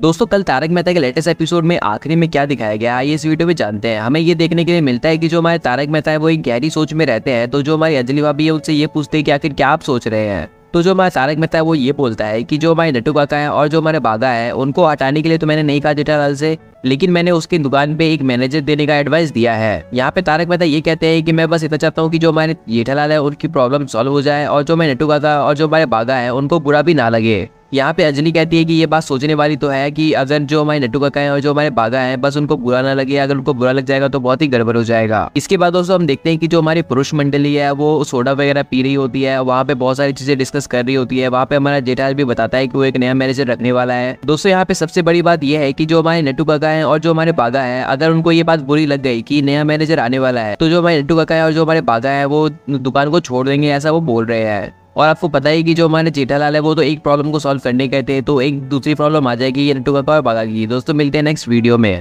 दोस्तों कल तारक मेहता के लेटेस्ट एपिसोड में आखिरी में क्या दिखाया गया आइए इस वीडियो में जानते हैं हमें ये देखने के लिए मिलता है कि जो हमारे तारक मेहता है वो एक गहरी सोच में रहते हैं तो जो हमारी अंजलि भाभी है उनसे ये पूछते हैं कि आखिर क्या आप सोच रहे हैं तो जो हमारा तारक मेहता है वो ये बोलता है कि जो हमारे नटू काका है और जो हमारे बागा है उनको हटाने के लिए तो मैंने नहीं कहा जेठालाल से लेकिन मैंने उसकी दुकान पे एक मैनेजर देने का एडवाइस दिया है यहाँ पे तारक मेहता ये कहते हैं कि मैं बस इतना चाहता हूँ कि जो हमारे जेठालाल है उनकी प्रॉब्लम सॉल्व हो जाए और जो मैं नटू काका और जो हमारे बागा है उनको बुरा भी ना लगे यहाँ पे अंजलि कहती है कि ये बात सोचने वाली तो है कि अगर जो हमारे नटू काका है और जो हमारे बाघा है बस उनको बुरा ना लगे अगर उनको बुरा लग जाएगा तो बहुत ही गड़बड़ हो जाएगा इसके बाद दोस्तों हम देखते हैं कि जो हमारी पुरुष मंडली है वो सोडा वगैरह पी रही होती है वहाँ पे बहुत सारी चीजें डिस्कस कर रही होती है वहाँ पे हमारा जेठाज भी बताता है की वो एक नया मैनेजर रखने वाला है दोस्तों यहाँ पे सबसे बड़ी बात यह है की जो हमारे नटू काका है और जो हमारे बाघा है अगर उनको ये बात बुरी लग गई की नया मैनेजर आने वाला है तो जो हमारे नटू काका है और जो हमारे बाघा है वो दुकान को छोड़ देंगे ऐसा वो बोल रहे हैं और आपको पता है कि जो हमारे चेठालाल है वो तो एक प्रॉब्लम को सॉल्व करने कहते हैं तो एक दूसरी प्रॉब्लम आ जाएगी ये नेटवर्क पर बागा की दोस्तों मिलते हैं नेक्स्ट वीडियो में